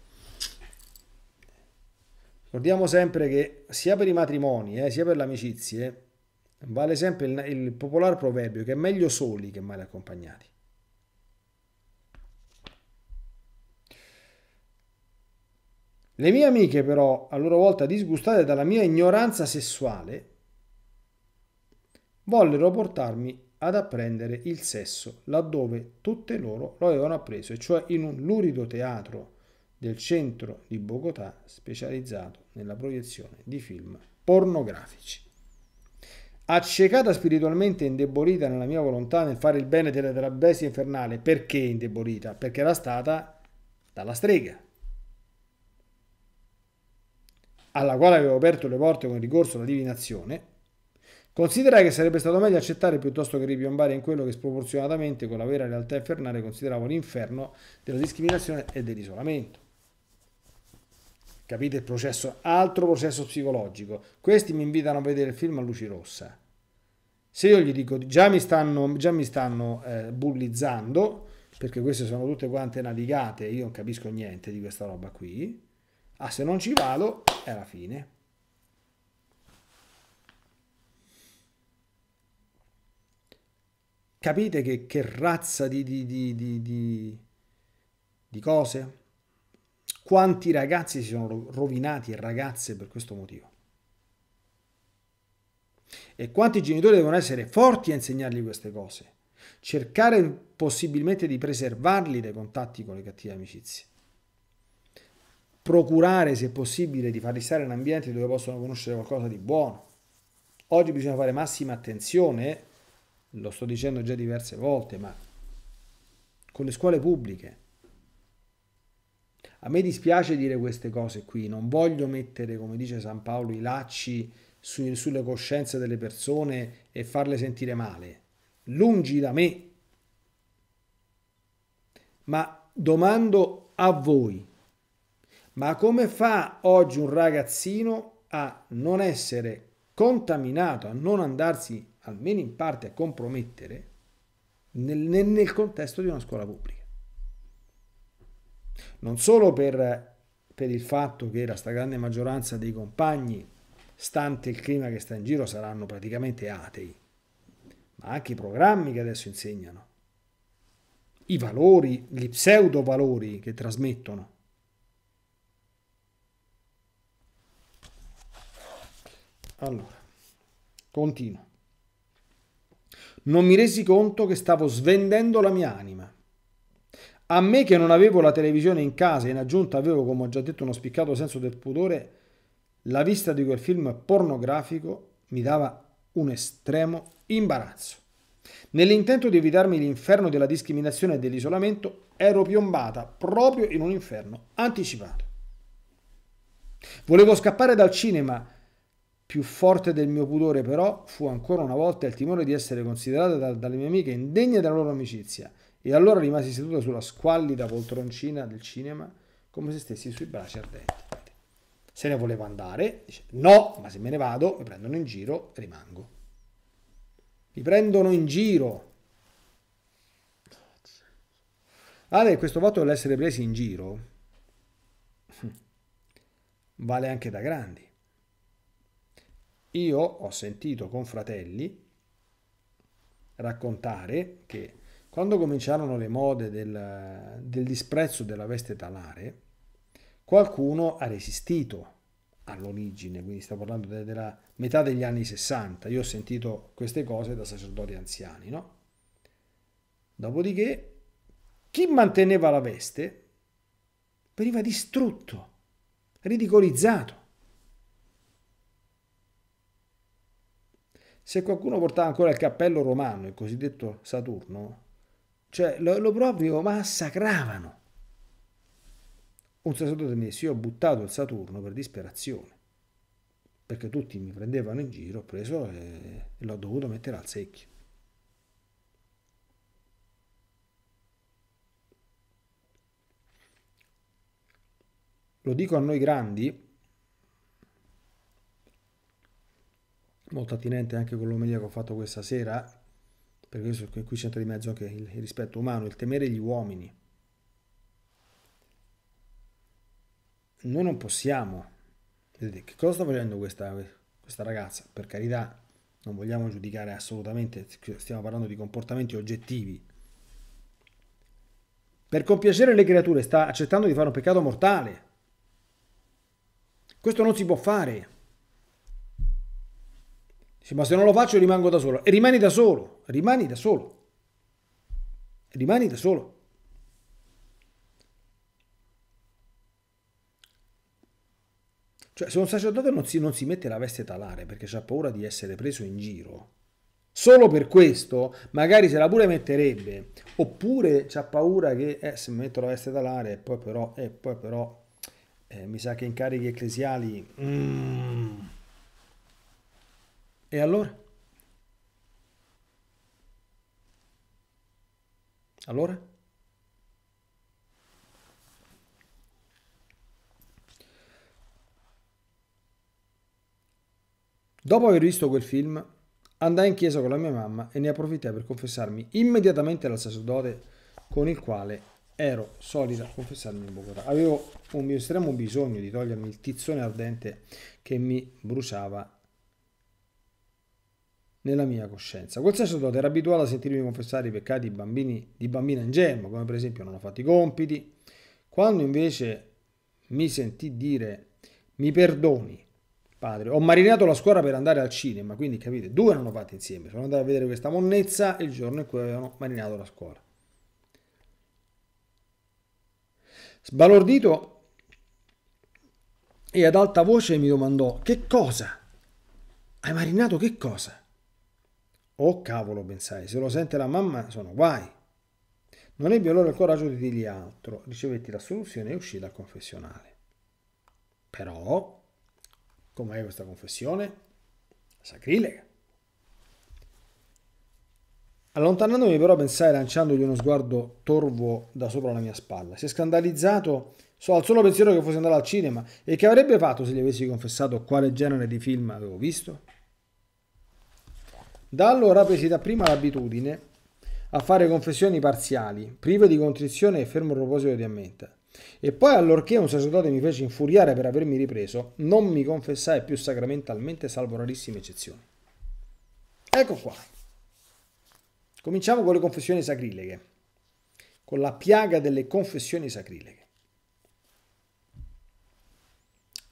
Ricordiamo sempre che sia per i matrimoni eh, sia per le amicizie vale sempre il, il popolare proverbio che è meglio soli che male accompagnati. Le mie amiche però, a loro volta disgustate dalla mia ignoranza sessuale, vollero portarmi ad apprendere il sesso laddove tutte loro lo avevano appreso, e cioè in un lurido teatro del centro di Bogotà specializzato nella proiezione di film pornografici. Accecata spiritualmente e indebolita nella mia volontà nel fare il bene della, della infernale, perché indebolita? Perché era stata dalla strega, alla quale avevo aperto le porte con il ricorso alla divinazione, Considera che sarebbe stato meglio accettare piuttosto che ripiombare in quello che sproporzionatamente con la vera realtà infernale consideravo l'inferno della discriminazione e dell'isolamento. Capite il processo? Altro processo psicologico. Questi mi invitano a vedere il film a luci rossa. Se io gli dico già mi stanno, già mi stanno eh, bullizzando, perché queste sono tutte quante navigate, io non capisco niente di questa roba qui, ah se non ci vado è la fine. Capite che, che razza di, di, di, di, cose? Quanti ragazzi si sono rovinati e ragazze per questo motivo? E quanti genitori devono essere forti a insegnargli queste cose? Cercare possibilmente di preservarli dai contatti con le cattive amicizie. Procurare, se possibile, di farli stare in ambienti dove possono conoscere qualcosa di buono. Oggi bisogna fare massima attenzione lo sto dicendo già diverse volte, ma con le scuole pubbliche. A me dispiace dire queste cose qui, non voglio mettere, come dice San Paolo, i lacci su, sulle coscienze delle persone e farle sentire male. Lungi da me. Ma domando a voi, ma come fa oggi un ragazzino a non essere contaminato, a non andarsi almeno in parte a compromettere nel, nel, nel contesto di una scuola pubblica. Non solo per, per il fatto che la stragrande maggioranza dei compagni, stante il clima che sta in giro, saranno praticamente atei, ma anche i programmi che adesso insegnano, i valori, gli pseudo valori che trasmettono. Allora, continuo non mi resi conto che stavo svendendo la mia anima. A me che non avevo la televisione in casa e in aggiunta avevo, come ho già detto, uno spiccato senso del pudore, la vista di quel film pornografico mi dava un estremo imbarazzo. Nell'intento di evitarmi l'inferno della discriminazione e dell'isolamento, ero piombata proprio in un inferno anticipato. Volevo scappare dal cinema, più forte del mio pudore però fu ancora una volta il timore di essere considerata da, dalle mie amiche indegne della loro amicizia e allora rimasi seduta sulla squallida poltroncina del cinema come se stessi sui braci ardenti. Se ne voleva andare, dice no, ma se me ne vado mi prendono in giro, e rimango. Mi prendono in giro. Ale, questo fatto dell'essere presi in giro vale anche da grandi. Io ho sentito con fratelli raccontare che quando cominciarono le mode del, del disprezzo della veste talare, qualcuno ha resistito all'origine, quindi sto parlando de, della metà degli anni 60. Io ho sentito queste cose da sacerdoti anziani, no? Dopodiché, chi manteneva la veste veniva distrutto, ridicolizzato. Se qualcuno portava ancora il cappello romano, il cosiddetto Saturno, cioè lo, lo proprio massacravano. Un sacerdote mi disse, io ho buttato il Saturno per disperazione, perché tutti mi prendevano in giro, ho preso e, e l'ho dovuto mettere al secchio. Lo dico a noi grandi molto attinente anche con l'omelia che ho fatto questa sera, perché qui c'entra di mezzo anche il rispetto umano, il temere gli uomini. Noi non possiamo, vedete, che cosa sta facendo questa, questa ragazza? Per carità, non vogliamo giudicare assolutamente, stiamo parlando di comportamenti oggettivi. Per compiacere le creature sta accettando di fare un peccato mortale. Questo non si può fare. Dici, ma se non lo faccio rimango da solo. E rimani da solo, rimani da solo. Rimani da solo. Cioè, se un sacerdote non si, non si mette la veste talare perché ha paura di essere preso in giro, solo per questo magari se la pure metterebbe, oppure ha paura che eh, se mi metto la veste talare e poi però, eh, poi però eh, mi sa che incarichi ecclesiali... Mm, e allora? Allora? Dopo aver visto quel film, andai in chiesa con la mia mamma e ne approfittai per confessarmi immediatamente al sacerdote con il quale ero solita confessarmi in Bogotà. Avevo un mio estremo bisogno di togliermi il tizzone ardente che mi bruciava nella mia coscienza. Quel sacerdote era abituato a sentirmi confessare i peccati di, bambini, di bambina ingenua, come per esempio non ho fatto i compiti. Quando invece mi sentì dire mi perdoni, padre, ho marinato la scuola per andare al cinema, quindi capite, due non l'hanno fatti insieme, sono andato a vedere questa monnezza il giorno in cui avevano marinato la scuola. Sbalordito e ad alta voce mi domandò che cosa? Hai marinato che cosa? Oh cavolo, pensai, se lo sente la mamma sono guai. Non ebbi allora il coraggio di dirgli altro, ricevetti la soluzione e uscì dal confessionale. Però, com'è questa confessione? Sacrilega. Allontanandomi però pensai lanciandogli uno sguardo torvo da sopra la mia spalla. Si è scandalizzato so, al solo pensiero che fosse andato al cinema e che avrebbe fatto se gli avessi confessato quale genere di film avevo visto. Da allora presi da prima l'abitudine a fare confessioni parziali, prive di contrizione e fermo proposito di ammenda. E poi, allorché un sacerdote mi fece infuriare per avermi ripreso, non mi confessai più sacramentalmente, salvo rarissime eccezioni. Ecco qua. Cominciamo con le confessioni sacrileghe, con la piaga delle confessioni sacrileghe.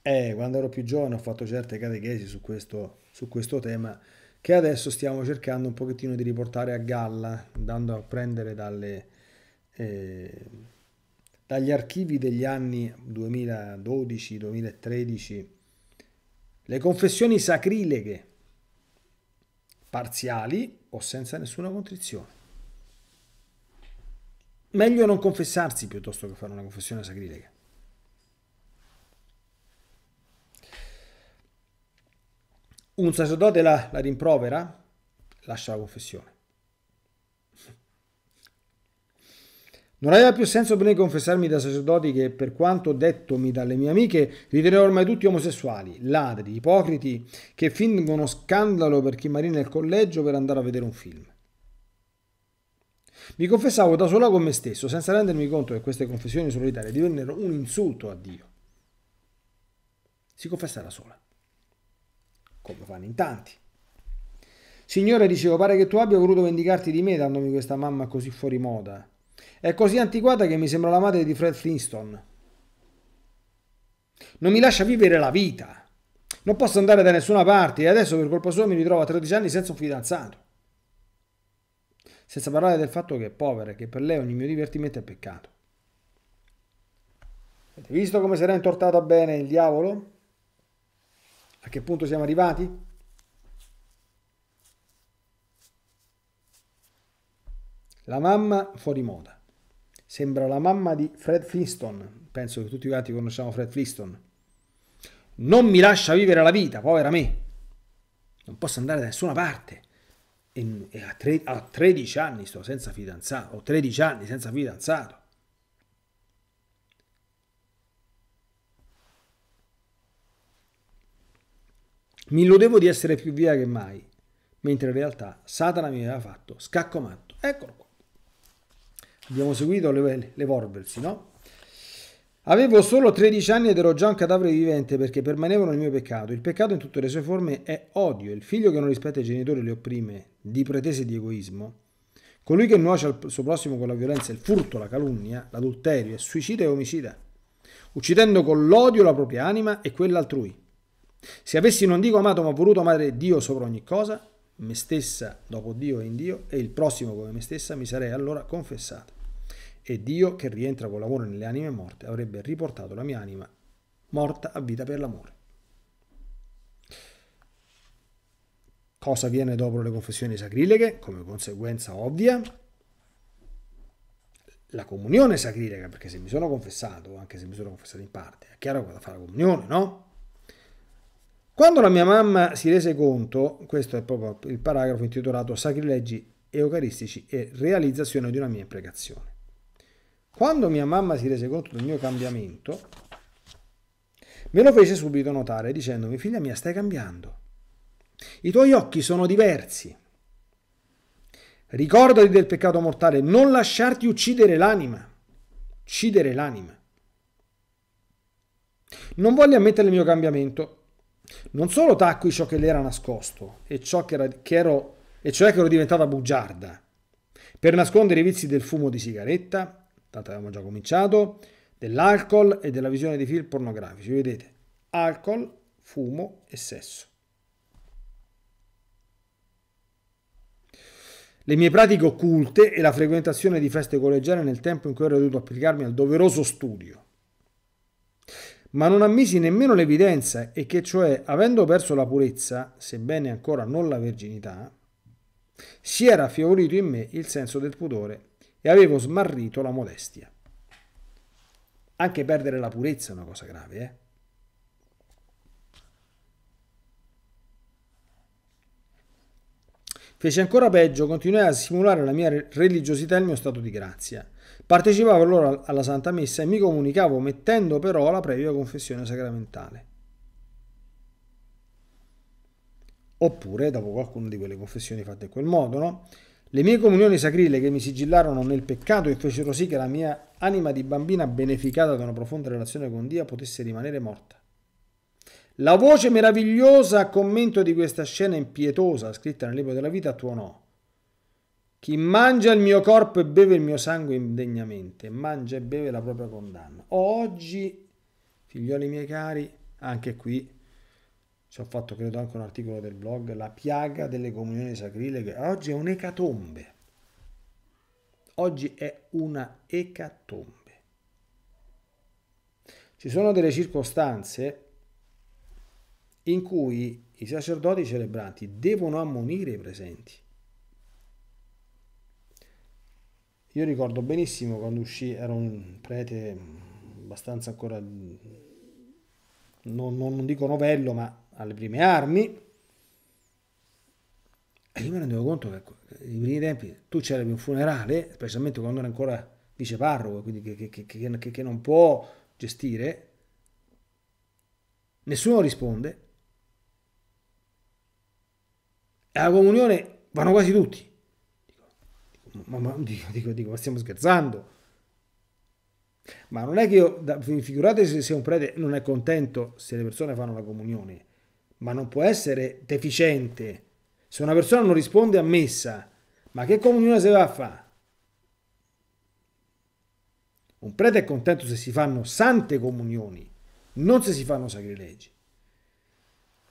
Eh, quando ero più giovane ho fatto certe catechesi su questo, su questo tema che adesso stiamo cercando un pochettino di riportare a galla, andando a prendere dalle, eh, dagli archivi degli anni 2012-2013 le confessioni sacrileghe, parziali o senza nessuna contrizione. Meglio non confessarsi piuttosto che fare una confessione sacrilega. un sacerdote la, la rimprovera, lascia la confessione. Non aveva più senso per me confessarmi da sacerdoti che, per quanto dettomi dalle mie amiche, ritenevo ormai tutti omosessuali, ladri, ipocriti, che fingono scandalo per chi marina il collegio per andare a vedere un film. Mi confessavo da sola con me stesso, senza rendermi conto che queste confessioni solitarie divennero un insulto a Dio. Si confessa da sola come fanno in tanti. Signore, dicevo, pare che tu abbia voluto vendicarti di me dandomi questa mamma così fuori moda. È così antiquata che mi sembra la madre di Fred Flintstone. Non mi lascia vivere la vita. Non posso andare da nessuna parte e adesso per colpa sua mi ritrovo a 13 anni senza un fidanzato. Senza parlare del fatto che è povera e che per lei ogni mio divertimento è peccato. Avete visto come si era intortata bene il diavolo? A che punto siamo arrivati? La mamma fuori moda. Sembra la mamma di Fred Flintstone. Penso che tutti quanti conosciamo Fred Flintstone. Non mi lascia vivere la vita, povera me. Non posso andare da nessuna parte. E, a, tre, a 13 anni sto senza fidanzato, ho 13 anni senza fidanzato. Mi illudevo di essere più via che mai, mentre in realtà Satana mi aveva fatto scacco matto. Eccolo qua. Abbiamo seguito le, le vorbersi, no? Avevo solo 13 anni ed ero già un cadavere vivente perché permanevo nel mio peccato. Il peccato in tutte le sue forme è odio. Il figlio che non rispetta i genitori e le opprime di pretese di egoismo. Colui che nuoce al suo prossimo con la violenza, il furto, la calunnia, l'adulterio, è suicida e omicida, uccidendo con l'odio la propria anima e quella altrui. Se avessi non dico amato ma voluto amare Dio sopra ogni cosa, me stessa dopo Dio e in Dio, e il prossimo come me stessa, mi sarei allora confessata. E Dio, che rientra con l'amore nelle anime morte, avrebbe riportato la mia anima morta a vita per l'amore. Cosa viene dopo le confessioni sacrileghe? Come conseguenza ovvia, la comunione sacrilega, perché se mi sono confessato, anche se mi sono confessato in parte, è chiaro cosa fa la comunione, no? Quando la mia mamma si rese conto, questo è proprio il paragrafo intitolato Sacrilegi eucaristici e realizzazione di una mia imprecazione. Quando mia mamma si rese conto del mio cambiamento, me lo fece subito notare dicendomi, figlia mia, stai cambiando. I tuoi occhi sono diversi. Ricordati del peccato mortale, non lasciarti uccidere l'anima. Uccidere l'anima. Non voglio ammettere il mio cambiamento, non solo tacqui ciò che le era nascosto e, ciò che era, che ero, e cioè che ero diventata bugiarda, per nascondere i vizi del fumo di sigaretta, tanto avevamo già cominciato, dell'alcol e della visione di film pornografici. Vedete, alcol, fumo e sesso. Le mie pratiche occulte e la frequentazione di feste collegiali nel tempo in cui ero dovuto applicarmi al doveroso studio ma non ammisi nemmeno l'evidenza e che cioè, avendo perso la purezza, sebbene ancora non la verginità, si era fiorito in me il senso del pudore e avevo smarrito la modestia. Anche perdere la purezza è una cosa grave, eh? Fece ancora peggio, continuai a simulare la mia religiosità e il mio stato di grazia Partecipavo allora alla Santa Messa e mi comunicavo mettendo però la previa confessione sacramentale. Oppure, dopo qualcuna di quelle confessioni fatte in quel modo, no? Le mie comunioni sacrile che mi sigillarono nel peccato e fecero sì che la mia anima di bambina beneficata da una profonda relazione con Dio potesse rimanere morta. La voce meravigliosa a commento di questa scena impietosa scritta nel libro della vita tuonò. Chi mangia il mio corpo e beve il mio sangue indegnamente, mangia e beve la propria condanna. Oggi, figlioli miei cari, anche qui ci ho fatto credo anche un articolo del blog, la piaga delle comunioni sacrileghe, oggi è un'ecatombe. Oggi è una ecatombe. Ci sono delle circostanze in cui i sacerdoti celebranti devono ammonire i presenti Io ricordo benissimo quando uscì, era un prete abbastanza ancora, non, non, non dico novello, ma alle prime armi. E io mi rendevo conto che nei primi tempi tu c'eravi un funerale, specialmente quando era ancora vice parroco, quindi che, che, che, che non può gestire, nessuno risponde, E alla comunione vanno quasi tutti ma, ma dico, dico, dico, ma stiamo scherzando? Ma non è che io, da, figurate se, se un prete non è contento se le persone fanno la comunione, ma non può essere deficiente. Se una persona non risponde a messa, ma che comunione si va a fare? Un prete è contento se si fanno sante comunioni, non se si fanno sacrilegi.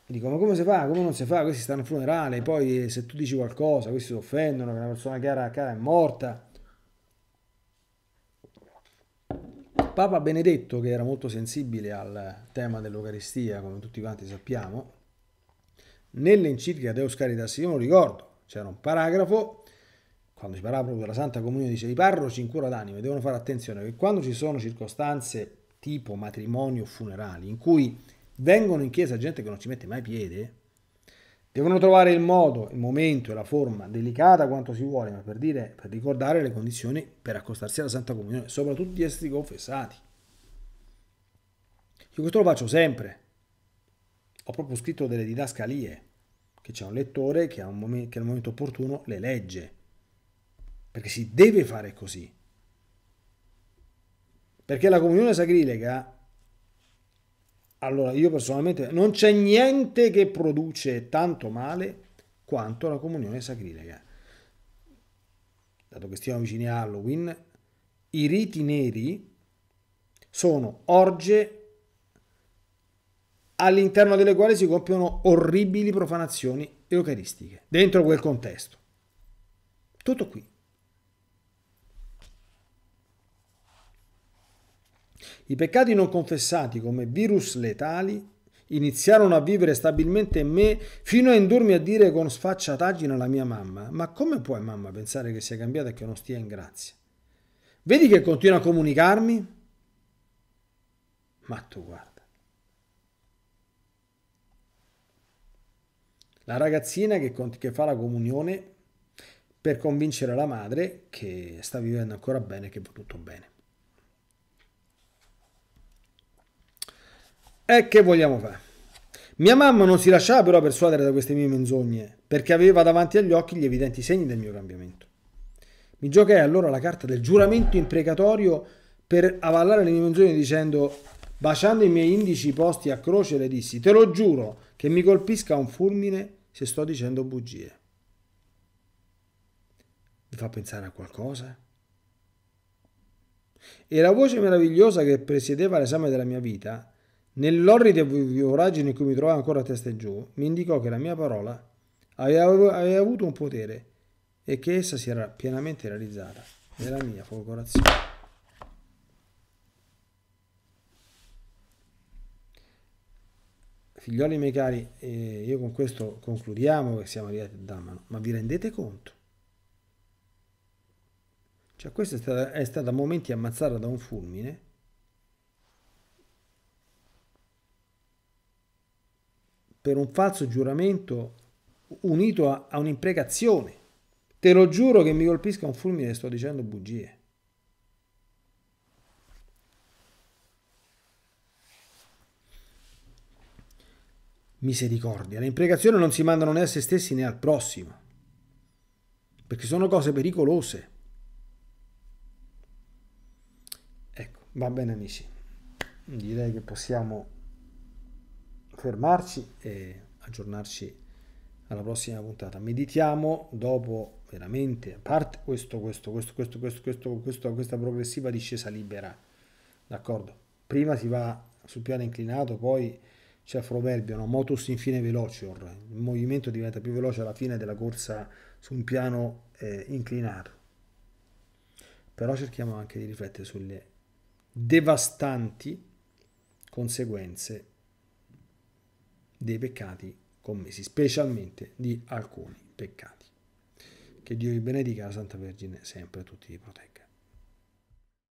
E dico, ma come si fa? Come non si fa? Questi stanno al funerale, poi eh, se tu dici qualcosa, questi si offendono, che una persona cara, cara è morta. Papa Benedetto, che era molto sensibile al tema dell'Eucaristia, come tutti quanti sappiamo, nell'enciclica Deus Caritas, io non ricordo, c'era un paragrafo, quando si parlava proprio della Santa Comunione, dice i parroci in cura d'anime devono fare attenzione che quando ci sono circostanze tipo matrimonio o funerali, in cui vengono in chiesa gente che non ci mette mai piede, devono trovare il modo, il momento e la forma, delicata quanto si vuole, ma per, dire, per ricordare le condizioni per accostarsi alla Santa Comunione, soprattutto di essere confessati. Io questo lo faccio sempre. Ho proprio scritto delle didascalie, che c'è un lettore che, un momento, che al momento opportuno le legge, perché si deve fare così. Perché la comunione sacrilega allora, io personalmente non c'è niente che produce tanto male quanto la comunione sacrilega. Dato che stiamo vicini a Halloween, i riti neri sono orge all'interno delle quali si compiono orribili profanazioni eucaristiche, dentro quel contesto. Tutto qui. I peccati non confessati come virus letali iniziarono a vivere stabilmente in me fino a indurmi a dire con sfacciataggine alla mia mamma, ma come puoi mamma pensare che sia cambiata e che non stia in grazia? Vedi che continua a comunicarmi? Ma tu guarda. La ragazzina che, che fa la comunione per convincere la madre che sta vivendo ancora bene, che va tutto bene. E che vogliamo fare? Mia mamma non si lasciava però persuadere da queste mie menzogne, perché aveva davanti agli occhi gli evidenti segni del mio cambiamento. Mi giocai allora la carta del giuramento imprecatorio per avallare le mie menzogne dicendo, baciando i miei indici posti a croce, le dissi, te lo giuro che mi colpisca un fulmine se sto dicendo bugie. Vi fa pensare a qualcosa? E la voce meravigliosa che presiedeva l'esame della mia vita Nell'orrida voragine in cui mi trovavo ancora a testa giù, mi indicò che la mia parola aveva, aveva avuto un potere e che essa si era pienamente realizzata nella mia folgorazione. Figlioli miei cari, eh, io con questo concludiamo che siamo arrivati a Damano, ma vi rendete conto? Cioè, questa è stata, è stata momenti ammazzata da un fulmine per un falso giuramento unito a, a un'imprecazione. Te lo giuro che mi colpisca un fulmine e sto dicendo bugie. Misericordia. Le imprecazioni non si mandano né a se stessi né al prossimo, perché sono cose pericolose. Ecco, va bene amici, direi che possiamo fermarci e aggiornarci alla prossima puntata. Meditiamo dopo veramente, a parte questo, questo, questo, questo, questo, questo, questo questa progressiva discesa libera, d'accordo? Prima si va sul piano inclinato, poi c'è il proverbio, no? motus infine velocior, il movimento diventa più veloce alla fine della corsa su un piano eh, inclinato. Però cerchiamo anche di riflettere sulle devastanti conseguenze dei peccati commessi, specialmente di alcuni peccati. Che Dio vi benedica, la Santa Vergine sempre a tutti vi protegga.